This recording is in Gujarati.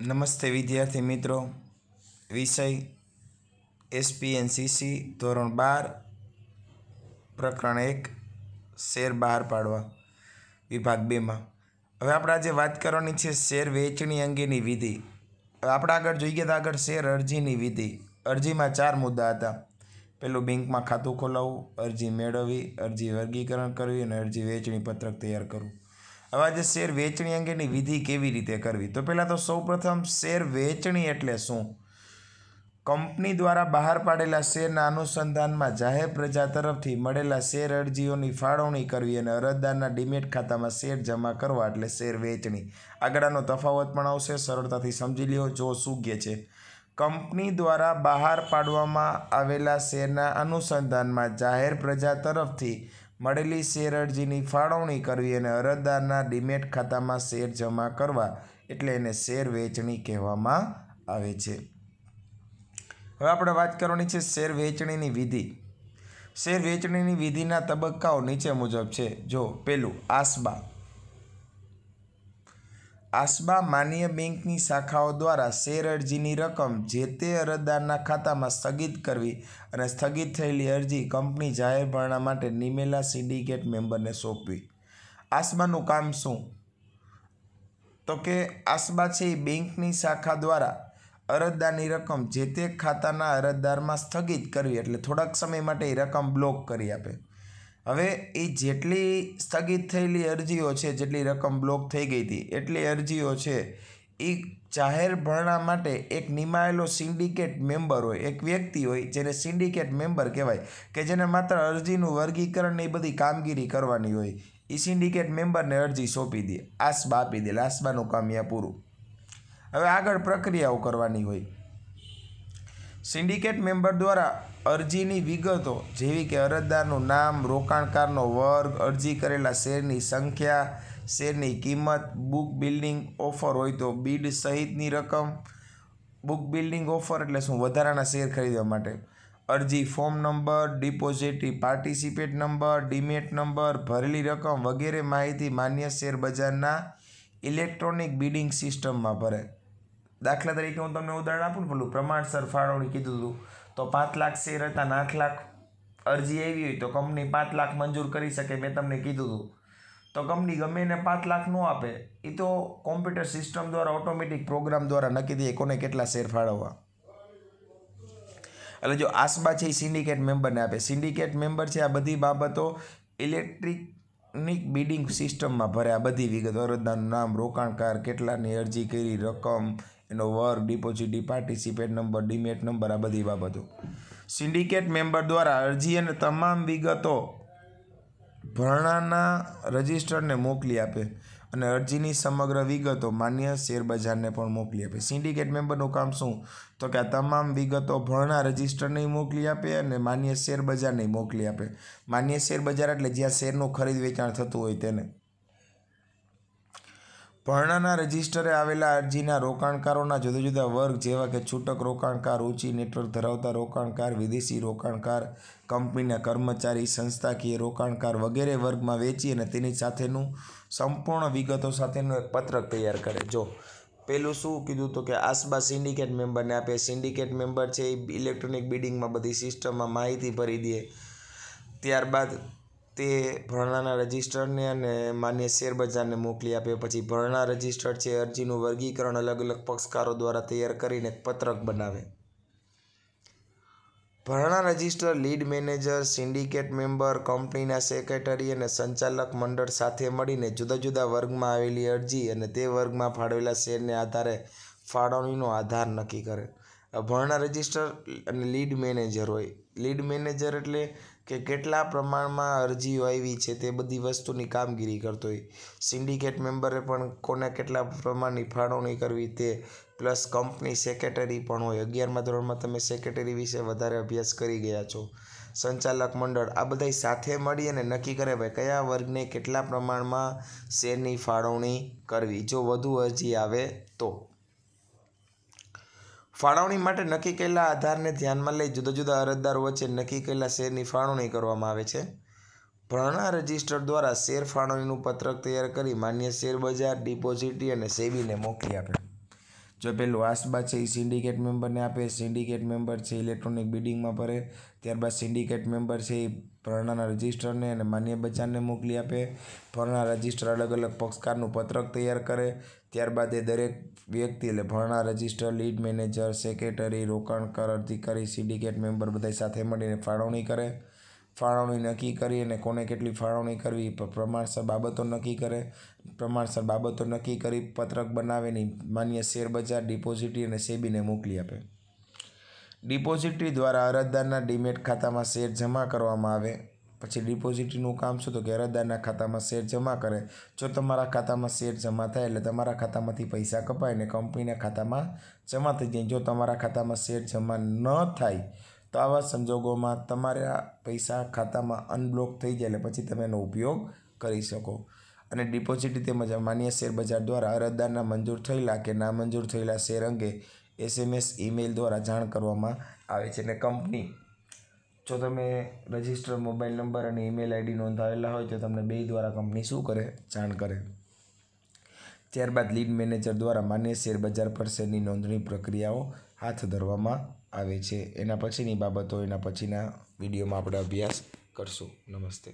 નમસ્તે વિદ્યાર્થી મિત્રો વિષય એસપીએનસીસી ધોરણ બાર પ્રકરણ એક શેર બહાર પાડવા વિભાગ બેમાં હવે આપણે આજે વાત કરવાની છે શેર વેચણી અંગેની વિધિ હવે આપણે આગળ જોઈએ તો આગળ શેર અરજીની વિધિ અરજીમાં ચાર મુદ્દા હતા પેલું બેંકમાં ખાતું ખોલાવવું અરજી મેળવવી અરજી વર્ગીકરણ કરવી અને અરજી વેચણી પત્રક તૈયાર કરવું આવા જે શેર વેચણી અંગેની વિધિ કેવી રીતે કરવી તો પહેલાં તો સૌપ્રથમ શેર વેચણી એટલે શું કંપની દ્વારા બહાર પાડેલા શેરના અનુસંધાનમાં જાહેર પ્રજા તરફથી મળેલા શેર અરજીઓની ફાળવણી કરવી અને અરજદારના ડીમેટ ખાતામાં શેર જમા કરવા એટલે શેર વેચણી આગળનો તફાવત પણ આવશે સરળતાથી સમજી લ્યો જો સૂગ્ય છે કંપની દ્વારા બહાર પાડવામાં આવેલા શેરના અનુસંધાનમાં જાહેર પ્રજા તરફથી મળેલી શેર અરજીની ફાળવણી કરવી અને અરજદારના ડીમેટ ખાતામાં શેર જમા કરવા એટલે એને શેર વેચણી કહેવામાં આવે છે હવે આપણે વાત કરવાની છે શેર વેચણીની વિધિ શેર વેચણીની વિધિના તબક્કાઓ નીચે મુજબ છે જો પેલું આસબા આસબા માન્ય બેંકની શાખાઓ દ્વારા શેર અરજીની રકમ જે તે અરજદારના ખાતામાં સ્થગિત કરવી અને સ્થગિત થયેલી અરજી કંપની જાહેરભરણા માટે નિમેલા સિન્ડિકેટ મેમ્બરને સોંપવી આસબાનું કામ શું તો કે આસબા છે એ બેંકની શાખા દ્વારા અરજદારની રકમ જે તે ખાતાના અરજદારમાં સ્થગિત કરવી એટલે થોડાક સમય માટે એ રકમ બ્લોક કરી આપે હવે એ જેટલી સ્થગિત થયેલી અરજીઓ છે જેટલી રકમ બ્લોક થઈ ગઈ હતી એટલી અરજીઓ છે એ જાહેર ભરણા માટે એક નિમાયેલો સિન્ડિકેટ મેમ્બર હોય એક વ્યક્તિ હોય જેને સિન્ડિકેટ મેમ્બર કહેવાય કે જેને માત્ર અરજીનું વર્ગીકરણ એ બધી કામગીરી કરવાની હોય એ સિન્ડિકેટ મેમ્બરને અરજી સોંપી દે આસબા આપી દે આસબાનું કામ યા પૂરું હવે આગળ પ્રક્રિયાઓ કરવાની હોય સિન્ડિકેટ મેમ્બર દ્વારા અરજીની વિગતો જેવી કે અરજદારનું નામ રોકાણકારનો વર્ગ અરજી કરેલા શેરની સંખ્યા શેરની કિંમત બુક બિલ્ડિંગ ઓફર હોય તો બિડ સહિતની રકમ બુક બિલ્ડિંગ ઓફર એટલે શું વધારાના શેર ખરીદવા માટે અરજી form number depository participate number demat number ભરેલી રકમ વગેરે માહિતી માન્ય શેર બજારના ઇલેક્ટ્રોનિક બિડિંગ સિસ્ટમમાં ભરે દાખલા તરીકે હું તમને ઉદાહરણ આપું ને પેલું પ્રમાણસર ફાળવણી કીધું હતું તો પાંચ લાખ શેર હતા આઠ લાખ અરજી આવી હોય તો કંપની પાંચ લાખ મંજૂર કરી શકે મેં તમને કીધું હતું તો કંપની ગમે એને પાંચ લાખ ન આપે એ તો કોમ્પ્યુટર સિસ્ટમ દ્વારા ઓટોમેટિક પ્રોગ્રામ દ્વારા નક્કી દે કોને કેટલા શેર ફાળવવા એટલે જો આસબા છે એ સિન્ડિકેટ મેમ્બરને આપે સિન્ડિકેટ મેમ્બર છે આ બધી બાબતો ઇલેક્ટ્રિક નિક બિડિંગ સિસ્ટમમાં ભર્યા બધી વિગત અરજદારનું નામ રોકાણકાર કેટલાની અરજી કરી રકમ એનો વર્ગ deposit participate number demat number આ બધી બાબતો સિન્ડિકેટ મેમ્બર દ્વારા અરજી અને તમામ વિગતો ભરણાના રજિસ્ટરને મોકલી આપે અને અરજીની સમગ્ર વિગતો માન્ય શેરબજારને પણ મોકલી આપે સિન્ડિકેટ મેમ્બરનું કામ શું તો કે આ તમામ વિગતો ભણના રજિસ્ટરને મોકલી આપે અને માન્ય શેરબજારને મોકલી આપે માન્ય શેરબજાર એટલે જ્યાં શેરનું ખરીદ વેચાણ થતું હોય તેને પર્ણના રજિસ્ટરે આવેલા અરજીના રોકાણકારોના જુદા જુદા વર્ગ જેવા કે છૂટક રોકાણકાર ઊંચી નેટવર્ક ધરાવતા રોકાણકાર વિદેશી રોકાણકાર કંપનીના કર્મચારી સંસ્થાકીય રોકાણકાર વગેરે વર્ગમાં વેચી અને તેની સાથેનું સંપૂર્ણ વિગતો સાથેનું એક પત્રક તૈયાર કરે જો પહેલું શું કીધું તો કે આસબા સિન્ડિકેટ મેમ્બરને આપે સિન્ડિકેટ મેમ્બર છે એ ઇલેક્ટ્રોનિક બિડિંગમાં બધી સિસ્ટમમાં માહિતી ભરી દે ત્યારબાદ તે ભરણાના રજિસ્ટરને અને માન્ય શેરબજારને મોકલી આપે પછી ભરણા રજિસ્ટર છે અરજીનું વર્ગીકરણ અલગ અલગ પક્ષકારો દ્વારા તૈયાર કરીને પત્રક બનાવે ભરણા register lead manager syndicate member કંપનીના સેક્રેટરી અને સંચાલક મંડળ સાથે મળીને જુદા જુદા વર્ગમાં આવેલી અરજી અને તે વર્ગમાં ફાળવેલા શેરને આધારે ફાળવણીનો આધાર નક્કી કરે ભરણા રજિસ્ટર અને લીડ મેનેજર હોય લીડ મેનેજર એટલે કે કેટલા પ્રમાણમાં અરજીઓ આવી છે તે બધી વસ્તુની કામગીરી કરતો હોય સિન્ડિકેટ મેમ્બરે પણ કોને કેટલા પ્રમાણની ફાળવણી કરવી તે પ્લસ કંપની સેક્રેટરી પણ હોય અગિયારમાં ધોરણમાં તમે સેક્રેટરી વિશે વધારે અભ્યાસ કરી ગયા છો સંચાલક મંડળ આ બધા સાથે મળી અને નક્કી કરે ભાઈ કયા વર્ગને કેટલા પ્રમાણમાં શેરની ફાળવણી કરવી જો વધુ અરજી આવે તો ફાળવણી માટે નક્કી કરેલા આધારને ધ્યાનમાં લઈ જુદા જુદા અરજદારો વચ્ચે નક્કી કરેલા શેરની ફાળવણી કરવામાં આવે છે ભરણા રજિસ્ટર દ્વારા શેર ફાળવણીનું પત્રક તૈયાર કરી માન્ય શેર બજાર ડિપોઝિટી અને સેબીને મોકલી આપે જો પેલું આસબા છે એ સિન્ડિકેટ મેમ્બરને આપે સિન્ડિકેટ મેમ્બર છે ઇલેક્ટ્રોનિક બિડિંગમાં ભરે ત્યારબાદ સિન્ડિકેટ મેમ્બર છે એ ભરણાના રજિસ્ટરને અને માન્ય બચારને મોકલી આપે ભરણા રજિસ્ટર અલગ અલગ પક્ષકારનું પત્રક તૈયાર કરે ત્યારબાદ એ દરેક વ્યક્તિ એટલે ભરણા રજિસ્ટર લીડ મેનેજર સેક્રેટરી રોકાણકાર અધિકારી સિન્ડિકેટ મેમ્બર બધા સાથે મળીને ફાળવણી કરે ફાળવણી નક્કી કરી અને કોને કેટલી ફાળવણી કરવી પ્રમાણસર બાબતો નક્કી કરે પ્રમાણસર બાબતો નક્કી કરી પત્રક બનાવીને માન્ય શેરબજાર ડિપોઝિટરી અને સેબીને મોકલી આપે ડિપોઝિટરી દ્વારા અરજદારના ડીમેટ ખાતામાં શેર જમા કરવામાં આવે પછી ડિપોઝિટરીનું કામ શું તો કે અરજદારના ખાતામાં શેર જમા કરે જો તમારા ખાતામાં શેર જમા થાય એટલે તમારા ખાતામાંથી પૈસા કપાય અને કંપનીના ખાતામાં જમા થઈ જાય જો તમારા ખાતામાં શેર જમા ન થાય તો આવા સંજોગોમાં તમારા પૈસા ખાતામાં અનબ્લોક થઈ જાય એટલે પછી તમે એનો ઉપયોગ કરી શકો અને ડિપોઝિટ તેમજ માન્ય શેરબજાર દ્વારા અરજદારના મંજૂર થયેલા કે નામંજૂર થયેલા શેર અંગે એસએમએસ ઈમેલ દ્વારા જાણ કરવામાં આવે છે અને કંપની જો તમે રજિસ્ટર મોબાઈલ નંબર અને ઈમેલ આઈડી નોંધાવેલા હોય તો તમને બે દ્વારા કંપની શું કરે જાણ કરે ત્યારબાદ લીડ મેનેજર દ્વારા માન્ય શેરબજાર પર શેરની નોંધણી પ્રક્રિયાઓ હાથ ધરવામાં આવે છે એના પછીની બાબતો એના પછીના વિડીયોમાં આપણે અભ્યાસ કરશું નમસ્તે